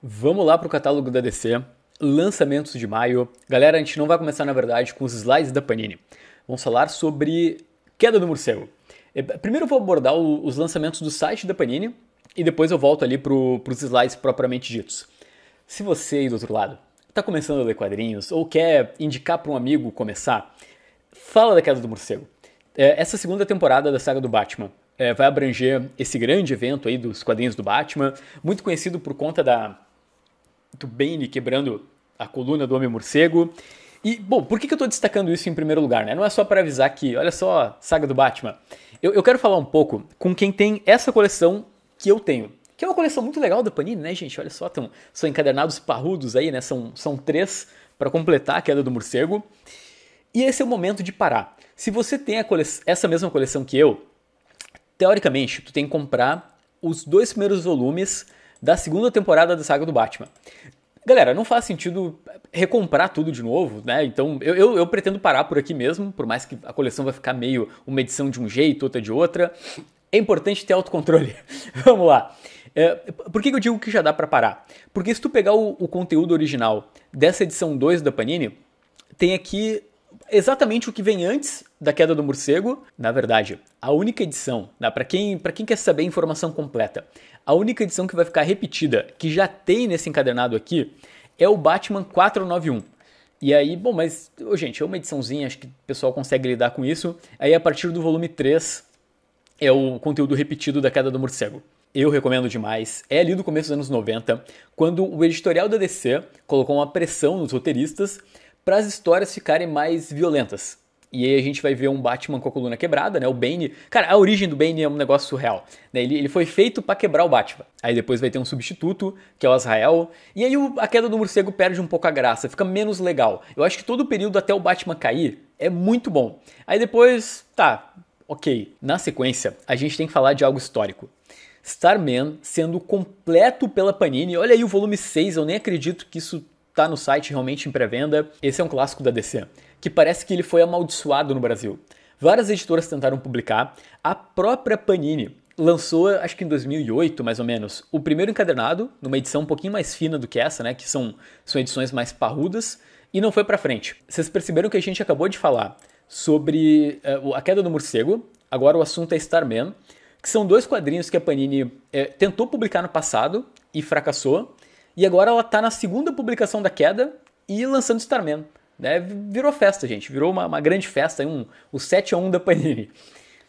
Vamos lá para o catálogo da DC, lançamentos de maio. Galera, a gente não vai começar, na verdade, com os slides da Panini. Vamos falar sobre Queda do Morcego. É, primeiro eu vou abordar os lançamentos do site da Panini e depois eu volto ali para os slides propriamente ditos. Se você aí do outro lado está começando a ler quadrinhos ou quer indicar para um amigo começar, fala da Queda do Morcego. É, essa segunda temporada da saga do Batman é, vai abranger esse grande evento aí dos quadrinhos do Batman, muito conhecido por conta da do Bane quebrando a coluna do Homem Morcego. E, bom, por que, que eu estou destacando isso em primeiro lugar? Né? Não é só para avisar que, olha só, saga do Batman. Eu, eu quero falar um pouco com quem tem essa coleção que eu tenho. Que é uma coleção muito legal da Panini, né, gente? Olha só, tão, são encadernados parrudos aí, né? São, são três para completar a queda do morcego. E esse é o momento de parar. Se você tem cole... essa mesma coleção que eu, teoricamente, tu tem que comprar os dois primeiros volumes da segunda temporada da saga do Batman. Galera, não faz sentido recomprar tudo de novo, né? Então eu, eu, eu, pretendo parar por aqui mesmo, por mais que a coleção vai ficar meio uma edição de um jeito, outra de outra. É importante ter autocontrole. Vamos lá. É, por que, eu digo que já dá para parar? Porque se tu pegar o, o conteúdo original dessa edição 2 da Panini, tem aqui exatamente o que vem antes da queda do morcego. Na verdade, a única edição, né, para quem, pra quem quer saber a informação completa, a única edição que vai ficar repetida, que já tem nesse encadernado aqui, é o Batman 491. E aí, bom, mas, oh, gente, é uma ediçãozinha, acho que o pessoal consegue lidar com isso. Aí, a partir do volume 3, é o conteúdo repetido da queda do morcego. Eu recomendo demais. É ali do começo dos anos 90, quando o editorial da DC colocou uma pressão nos roteiristas para as histórias ficarem mais violentas. E aí a gente vai ver um Batman com a coluna quebrada, né? O Bane. Cara, a origem do Bane é um negócio surreal. Né? Ele, ele foi feito para quebrar o Batman. Aí depois vai ter um substituto, que é o Azrael. E aí o, a queda do morcego perde um pouco a graça, fica menos legal. Eu acho que todo o período até o Batman cair é muito bom. Aí depois, tá, ok. Na sequência, a gente tem que falar de algo histórico. Starman sendo completo pela Panini. Olha aí o volume 6, eu nem acredito que isso tá no site realmente em pré-venda. Esse é um clássico da DC, que parece que ele foi amaldiçoado no Brasil. Várias editoras tentaram publicar, a própria Panini lançou, acho que em 2008, mais ou menos, o primeiro encadernado, numa edição um pouquinho mais fina do que essa, né, que são, são edições mais parrudas, e não foi para frente. Vocês perceberam que a gente acabou de falar sobre uh, a queda do morcego, agora o assunto é Starman, que são dois quadrinhos que a Panini uh, tentou publicar no passado e fracassou, e agora ela está na segunda publicação da queda e lançando Starman. Né? Virou festa, gente. Virou uma, uma grande festa, um, o 7 a 1 da Panini.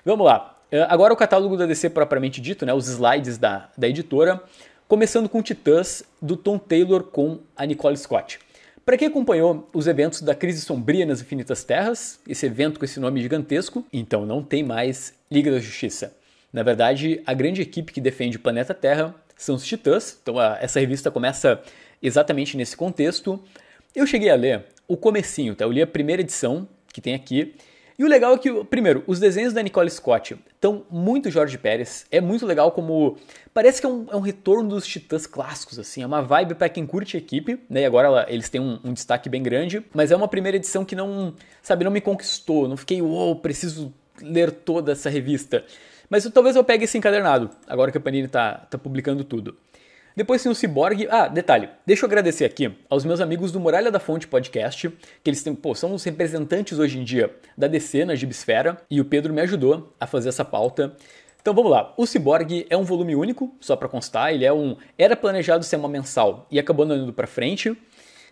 Vamos lá. Agora o catálogo da DC propriamente dito, né? os slides da, da editora. Começando com Titãs, do Tom Taylor com a Nicole Scott. Para quem acompanhou os eventos da Crise Sombria nas Infinitas Terras, esse evento com esse nome gigantesco, então não tem mais Liga da Justiça. Na verdade, a grande equipe que defende o planeta Terra são os Titãs. Então a, essa revista começa exatamente nesse contexto. Eu cheguei a ler o comecinho, tá? Eu li a primeira edição que tem aqui. E o legal é que, primeiro, os desenhos da Nicole Scott estão muito Jorge Pérez. É muito legal como. Parece que é um, é um retorno dos titãs clássicos, assim. É uma vibe para quem curte a equipe, né? E agora ela, eles têm um, um, destaque bem grande. Mas é uma primeira edição que não, sabe, não me conquistou. Não fiquei, uou, wow, preciso ler toda essa revista. Mas eu, talvez eu pegue esse encadernado, agora que a Panini está tá publicando tudo. Depois tem o Cyborg. Ah, detalhe, deixa eu agradecer aqui aos meus amigos do Muralha da Fonte Podcast, que eles têm, pô, são os representantes hoje em dia da DC na Gibisfera, e o Pedro me ajudou a fazer essa pauta. Então vamos lá. O Cyborg é um volume único, só para constar, ele é um era planejado ser uma mensal e acabou não indo para frente.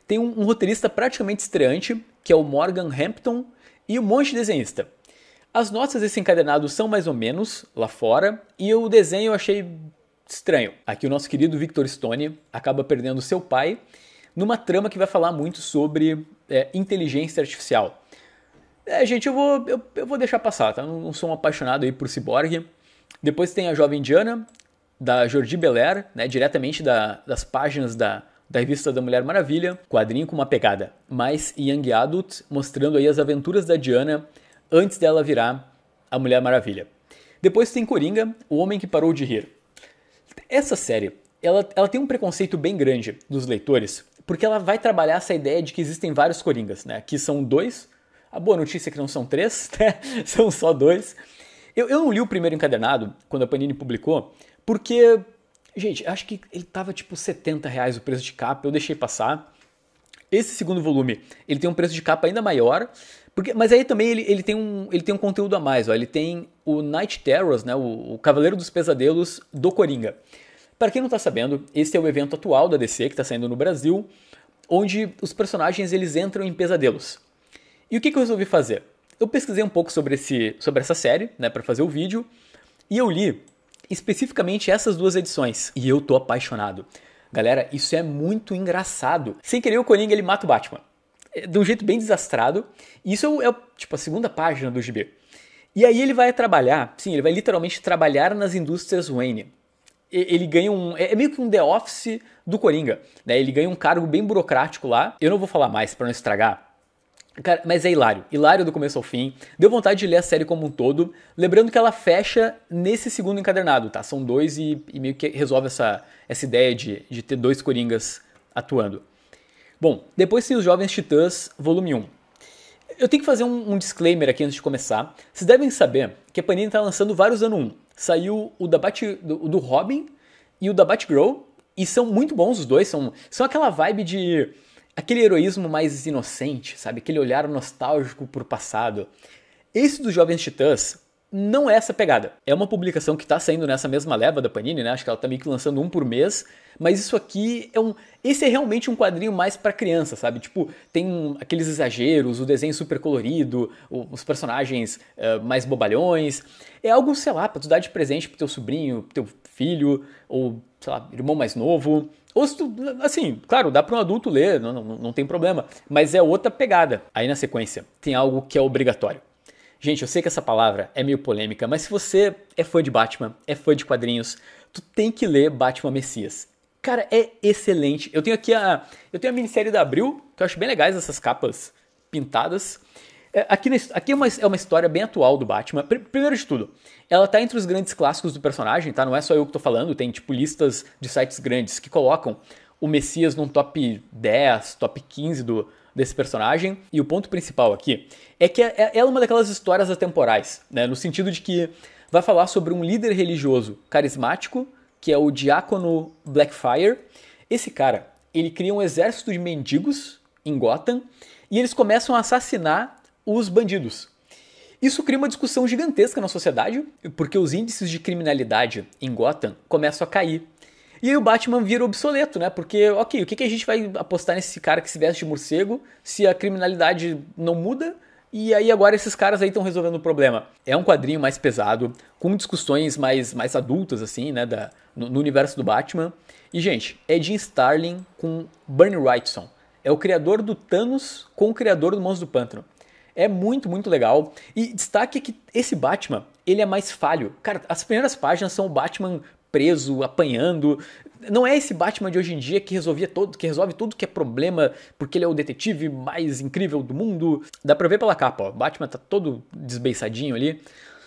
Tem um, um roteirista praticamente estreante, que é o Morgan Hampton, e um monte de desenhista. As notas desse encadenado são mais ou menos lá fora e o desenho eu achei estranho. Aqui o nosso querido Victor Stone acaba perdendo seu pai numa trama que vai falar muito sobre é, inteligência artificial. É, gente, eu vou, eu, eu vou deixar passar, tá? Não, sou um apaixonado aí por ciborgue. Depois tem a Jovem Diana da Jordi Belair, né, diretamente da, das páginas da, da revista da Mulher Maravilha, quadrinho com uma pegada mais young adult, mostrando aí as aventuras da Diana antes dela virar a Mulher Maravilha. Depois tem Coringa, O Homem que Parou de Rir. Essa série, ela, ela tem um preconceito bem grande dos leitores, porque ela vai trabalhar essa ideia de que existem vários Coringas, né? Que são dois. A boa notícia é que não são três, né? são só dois. Eu, eu não li o primeiro encadernado, quando a Panini publicou, porque, gente, acho que ele tava tipo 70 reais o preço de capa, eu deixei passar. Esse segundo volume, ele tem um preço de capa ainda maior, porque, mas aí também ele, ele, tem um, ele tem um conteúdo a mais, ó. ele tem o Night Terrors, né, o, o Cavaleiro dos Pesadelos do Coringa. Para quem não está sabendo, esse é o evento atual da DC que está saindo no Brasil, onde os personagens eles entram em pesadelos. E o que, que eu resolvi fazer? Eu pesquisei um pouco sobre, esse, sobre essa série, né, para fazer o vídeo, e eu li especificamente essas duas edições. E eu tô apaixonado. Galera, isso é muito engraçado. Sem querer, o Coringa ele mata o Batman. É, de um jeito bem desastrado. Isso é, é tipo a segunda página do GB E aí ele vai trabalhar, sim, ele vai literalmente trabalhar nas indústrias Wayne. Ele ganha um. É, é meio que um The Office do Coringa. Né? Ele ganha um cargo bem burocrático lá. Eu não vou falar mais para não estragar. Cara, mas é hilário, hilário do começo ao fim. Deu vontade de ler a série como um todo. Lembrando que ela fecha nesse segundo encadernado, tá? São dois e, e meio que resolve essa, essa ideia de, de ter dois coringas atuando. Bom, depois tem os Jovens Titãs, volume 1. Eu tenho que fazer um, um disclaimer aqui antes de começar. Vocês devem saber que a Panini está lançando vários ano 1. Saiu o da Bat, do, do Robin e o da Batgirl, e são muito bons os dois, são, são aquela vibe de aquele heroísmo mais inocente, sabe? Aquele olhar nostálgico pro passado. Esse dos Jovens Titãs não é essa pegada. É uma publicação que está saindo nessa mesma leva da Panini, né? Acho que ela tá meio que lançando um por mês, mas isso aqui é um, esse é realmente um quadrinho mais para criança, sabe? Tipo, tem aqueles exageros, o desenho super colorido, os personagens uh, mais bobalhões. É algo, sei lá, para tu dar de presente pro teu sobrinho, pro teu filho ou, sei lá, irmão mais novo. Ou se tu, assim, claro, dá para um adulto ler, não, não, não tem problema, mas é outra pegada. Aí na sequência, tem algo que é obrigatório. Gente, eu sei que essa palavra é meio polêmica, mas se você é fã de Batman, é fã de quadrinhos, tu tem que ler Batman Messias. Cara, é excelente. Eu tenho aqui a. Eu tenho a minissérie da Abril, que eu acho bem legais essas capas pintadas. É, aqui, aqui é, uma, é uma história bem atual do Batman. primeiro de tudo, ela tá entre os grandes clássicos do personagem, tá? Não é só eu que tô falando, tem tipo listas de sites grandes que colocam o Messias num top 10, top 15 do, desse personagem. E o ponto principal aqui é que ela é, é uma daquelas histórias atemporais, né? no sentido de que vai falar sobre um líder religioso carismático, que é o diácono Blackfire. Esse cara, ele cria um exército de mendigos em Gotham e eles começam a assassinar os bandidos. Isso cria uma discussão gigantesca na sociedade, porque os índices de criminalidade em Gotham começam a cair. E aí o Batman vira obsoleto, né? Porque, ok, o que, que a gente vai apostar nesse cara que se veste de morcego se a criminalidade não muda? E aí agora esses caras aí estão resolvendo o problema. É um quadrinho mais pesado, com discussões mais, mais adultas, assim, né? Da, no, no universo do Batman. E, gente, é Jim Starling com Bernie Wrightson. É o criador do Thanos com o criador do Monstro do Pântano. É muito, muito legal. E destaque que esse Batman, ele é mais falho. Cara, as primeiras páginas são o Batman preso, apanhando. Não é esse Batman de hoje em dia que resolvia todo, que resolve tudo que é problema, porque ele é o detetive mais incrível do mundo. Dá pra ver pela capa, ó. Batman tá todo desbeiçadinho ali.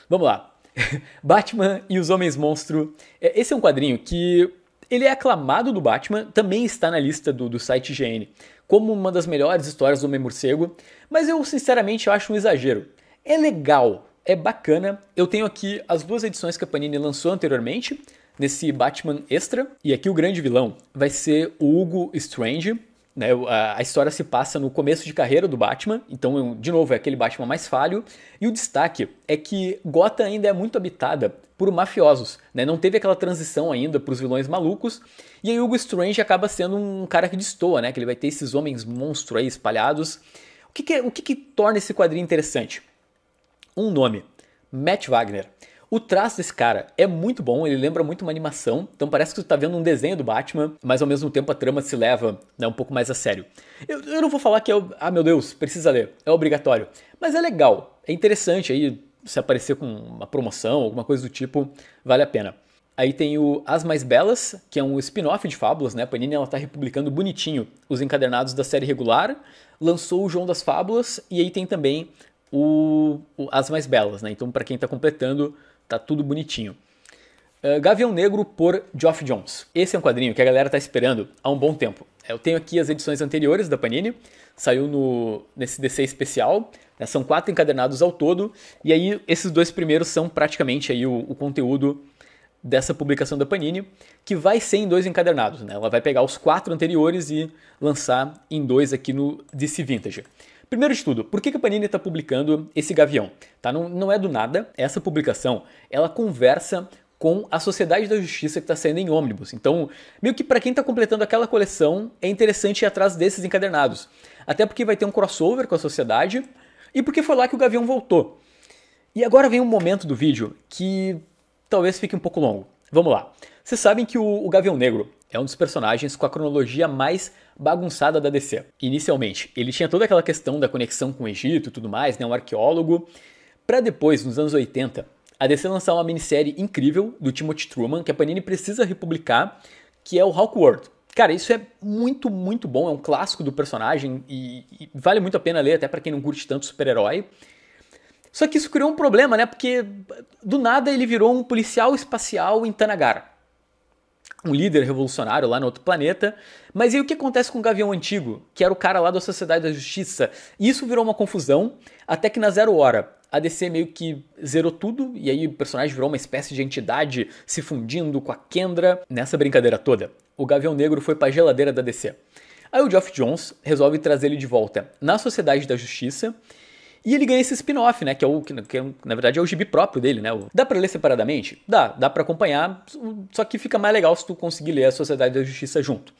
Vamos lá. Batman e os Homens Monstro. É, esse é um quadrinho que ele é aclamado do Batman, também está na lista do, do site GN, como uma das melhores histórias do Homem Morcego, mas eu sinceramente acho um exagero. É legal, é bacana. Eu tenho aqui as duas edições que a Panini lançou anteriormente, nesse Batman extra. E aqui o grande vilão vai ser o Hugo Strange. Né? A história se passa no começo de carreira do Batman, então, de novo, é aquele Batman mais falho. E o destaque é que Gotham ainda é muito habitada por mafiosos, né? não teve aquela transição ainda para os vilões malucos. E aí, Hugo Strange acaba sendo um cara que destoa, né? que ele vai ter esses homens monstros aí espalhados. O que, que, é, o que, que torna esse quadrinho interessante? Um nome: Matt Wagner. O traço desse cara é muito bom, ele lembra muito uma animação, então parece que tu tá vendo um desenho do Batman, mas ao mesmo tempo a trama se leva né, um pouco mais a sério. Eu, eu não vou falar que é, ah meu Deus, precisa ler, é obrigatório, mas é legal, é interessante aí, se aparecer com uma promoção, alguma coisa do tipo, vale a pena. Aí tem o As Mais Belas, que é um spin-off de fábulas, né? A Panini ela tá republicando bonitinho os encadernados da série regular. Lançou o João das Fábulas e aí tem também o, o As Mais Belas, né? Então para quem está completando Tá tudo bonitinho. Uh, Gavião Negro por Geoff Jones. Esse é um quadrinho que a galera tá esperando há um bom tempo. É, eu tenho aqui as edições anteriores da Panini, saiu no, nesse DC especial, né? são quatro encadernados ao todo, e aí esses dois primeiros são praticamente aí o, o conteúdo dessa publicação da Panini, que vai ser em dois encadernados. Né? Ela vai pegar os quatro anteriores e lançar em dois aqui no DC Vintage. Primeiro estudo, por que, que a Panini está publicando esse gavião? Tá? Não, não é do nada, essa publicação ela conversa com a Sociedade da Justiça que está saindo em ônibus. Então, meio que para quem está completando aquela coleção, é interessante ir atrás desses encadernados. Até porque vai ter um crossover com a Sociedade e porque foi lá que o Gavião voltou. E agora vem um momento do vídeo que talvez fique um pouco longo. Vamos lá. Vocês sabem que o, o Gavião Negro é um dos personagens com a cronologia mais bagunçada da DC. Inicialmente, ele tinha toda aquela questão da conexão com o Egito e tudo mais, né, um arqueólogo, para depois, nos anos 80, a DC lançar uma minissérie incrível do Timothy Truman, que a Panini precisa republicar, que é o Hawkworld. Cara, isso é muito, muito bom, é um clássico do personagem e, e vale muito a pena ler, até para quem não curte tanto super-herói. Só que isso criou um problema, né? Porque do nada ele virou um policial espacial em Tanagara um líder revolucionário lá no outro planeta. Mas aí o que acontece com o Gavião Antigo, que era o cara lá da Sociedade da Justiça? Isso virou uma confusão, até que na Zero Hora a DC meio que zerou tudo, e aí o personagem virou uma espécie de entidade se fundindo com a Kendra. Nessa brincadeira toda, o Gavião Negro foi pra geladeira da DC. Aí o Geoff Jones resolve trazer ele de volta na Sociedade da Justiça, e ele ganha esse spin-off, né? Que é o que, que é, na verdade é o gibi próprio dele, né? O, dá para ler separadamente? Dá, dá para acompanhar, só que fica mais legal se tu conseguir ler a Sociedade da Justiça junto.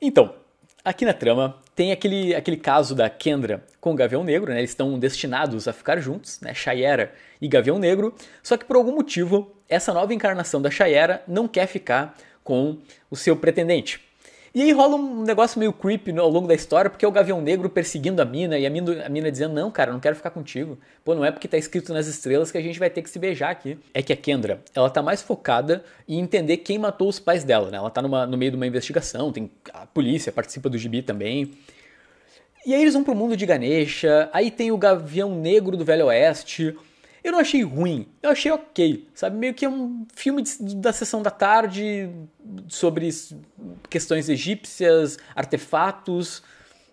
Então, aqui na trama tem aquele, aquele caso da Kendra com o Gavião Negro, né? Eles estão destinados a ficar juntos, né? Chayera e Gavião Negro. Só que por algum motivo, essa nova encarnação da Chayera não quer ficar com o seu pretendente. E aí rola um negócio meio creepy ao longo da história, porque é o Gavião Negro perseguindo a mina e a mina, a mina dizendo: Não, cara, não quero ficar contigo. Pô, não é porque tá escrito nas estrelas que a gente vai ter que se beijar aqui. É que a Kendra, ela tá mais focada em entender quem matou os pais dela, né? Ela tá numa, no meio de uma investigação, tem a polícia participa do gibi também. E aí eles vão pro mundo de Ganesha, aí tem o Gavião Negro do Velho Oeste eu não achei ruim, eu achei ok, sabe? Meio que é um filme de, da sessão da tarde sobre questões egípcias, artefatos.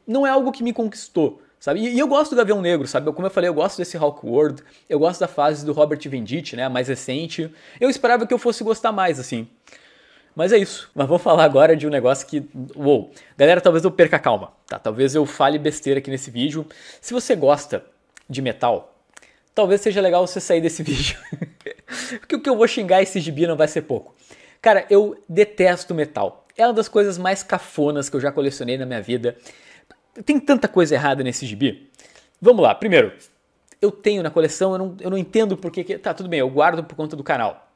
Não é algo que me conquistou, sabe? E, e eu gosto do Gavião Negro, sabe? Como eu falei, eu gosto desse World, eu gosto da fase do Robert Venditti, né? A mais recente. Eu esperava que eu fosse gostar mais, assim. Mas é isso. Mas vou falar agora de um negócio que. Uou! Galera, talvez eu perca a calma, tá? Talvez eu fale besteira aqui nesse vídeo. Se você gosta de metal, talvez seja legal você sair desse vídeo. Porque o que eu vou xingar esse gibi não vai ser pouco. Cara, eu detesto metal. É uma das coisas mais cafonas que eu já colecionei na minha vida. Tem tanta coisa errada nesse gibi. Vamos lá, primeiro, eu tenho na coleção, eu não, eu não entendo porque. Que, tá, tudo bem, eu guardo por conta do canal.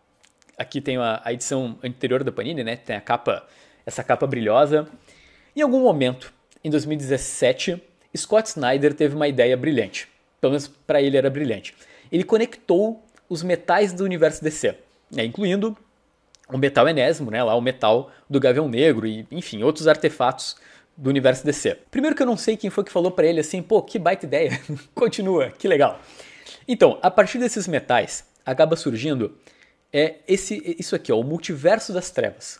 Aqui tem a, a edição anterior da Panini, né? Tem a capa, essa capa brilhosa. Em algum momento, em 2017, Scott Snyder teve uma ideia brilhante pelo menos para ele era brilhante. Ele conectou os metais do universo DC, né, incluindo o metal enésimo, né, lá o metal do Gavião Negro e, enfim, outros artefatos do universo DC. Primeiro que eu não sei quem foi que falou para ele assim, pô, que baita ideia, continua, que legal. Então, a partir desses metais, acaba surgindo é esse isso aqui, ó, o multiverso das trevas.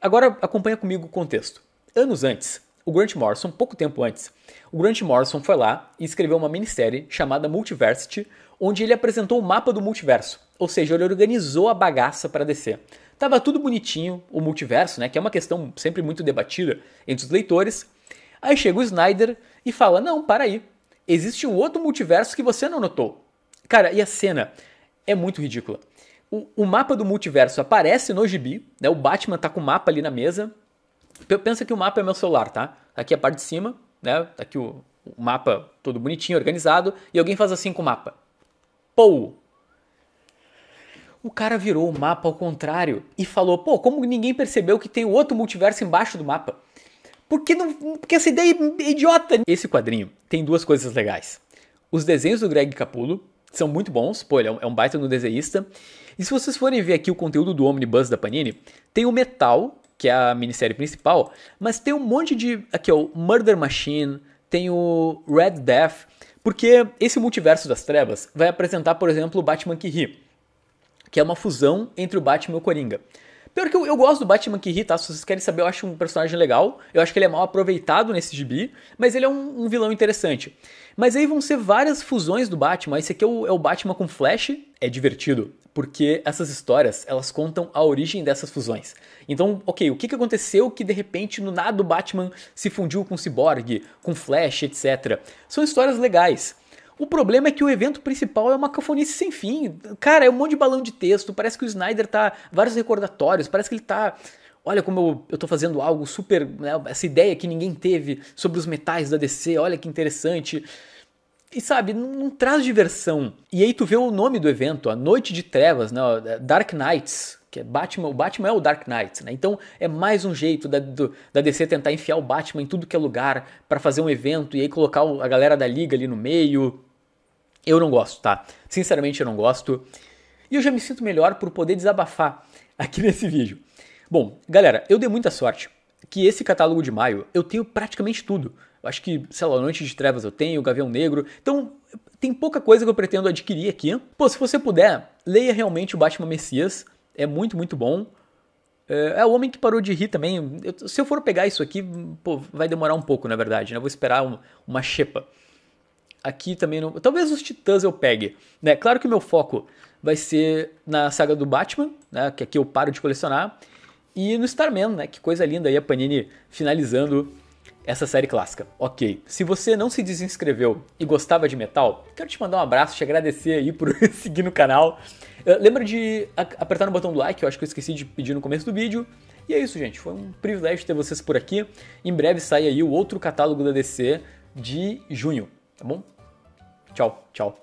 Agora acompanha comigo o contexto. Anos antes, o Grant Morrison, pouco tempo antes, o Grant Morrison foi lá e escreveu uma minissérie chamada Multiversity, onde ele apresentou o mapa do multiverso, ou seja, ele organizou a bagaça para descer. Tava tudo bonitinho, o multiverso, né, que é uma questão sempre muito debatida entre os leitores. Aí chega o Snyder e fala: "Não, para aí. Existe um outro multiverso que você não notou". Cara, e a cena é muito ridícula. O, o mapa do multiverso aparece no gibi, né? O Batman tá com o mapa ali na mesa, Pensa que o mapa é meu celular, tá? tá aqui a parte de cima, né? Tá aqui o, o mapa todo bonitinho, organizado, e alguém faz assim com o mapa. Pou! O cara virou o mapa ao contrário e falou: pô, como ninguém percebeu que tem o outro multiverso embaixo do mapa? Porque, não, porque essa ideia é idiota! Esse quadrinho tem duas coisas legais. Os desenhos do Greg Capullo são muito bons, pô, ele é um é baita no desenhista. E se vocês forem ver aqui o conteúdo do Omnibus da Panini, tem o metal que é a minissérie principal, mas tem um monte de. Aqui, ó, Murder Machine, tem o Red Death, porque esse multiverso das trevas vai apresentar, por exemplo, o Batman que ri, que é uma fusão entre o Batman e o Coringa. Pior que eu, eu gosto do Batman que ri, tá? Se vocês querem saber, eu acho um personagem legal. Eu acho que ele é mal aproveitado nesse gibi, mas ele é um, um vilão interessante. Mas aí vão ser várias fusões do Batman. Esse aqui é o, é o Batman com Flash. É divertido, porque essas histórias, elas contam a origem dessas fusões. Então, ok, o que, que aconteceu que de repente, no nada, o Batman se fundiu com o Cyborg, com Flash, etc. São histórias legais. O problema é que o evento principal é uma cafonice sem fim. Cara, é um monte de balão de texto, parece que o Snyder tá. vários recordatórios, parece que ele tá. Olha como eu, eu tô fazendo algo super. Né, essa ideia que ninguém teve sobre os metais da DC, olha que interessante. E sabe, não, não traz diversão. E aí tu vê o nome do evento, a Noite de Trevas, né? É Dark Knights, que é Batman, o Batman é o Dark Knights, né? Então é mais um jeito da, do, da DC tentar enfiar o Batman em tudo que é lugar para fazer um evento e aí colocar a galera da liga ali no meio. Eu não gosto, tá? Sinceramente, eu não gosto. E eu já me sinto melhor por poder desabafar aqui nesse vídeo. Bom, galera, eu dei muita sorte que esse catálogo de maio eu tenho praticamente tudo. Eu acho que, sei lá, Noite de Trevas eu tenho, Gavião Negro. Então, tem pouca coisa que eu pretendo adquirir aqui. Pô, se você puder, leia realmente o Batman Messias. É muito, muito bom. É, é o Homem que Parou de Rir também. Eu, se eu for pegar isso aqui, pô, vai demorar um pouco, na verdade. Né? Eu vou esperar um, uma xepa aqui também não. Talvez os Titãs eu pegue. Né? Claro que o meu foco vai ser na saga do Batman, né? que aqui eu paro de colecionar, e no Starman, né? Que coisa linda aí a Panini finalizando essa série clássica. Ok, se você não se desinscreveu e gostava de metal, quero te mandar um abraço, te agradecer aí por seguir no canal. Lembra de apertar no botão do like, eu acho que eu esqueci de pedir no começo do vídeo. E é isso, gente, foi um privilégio ter vocês por aqui. Em breve sai aí o outro catálogo da DC de junho, tá bom? Tchau, tchau.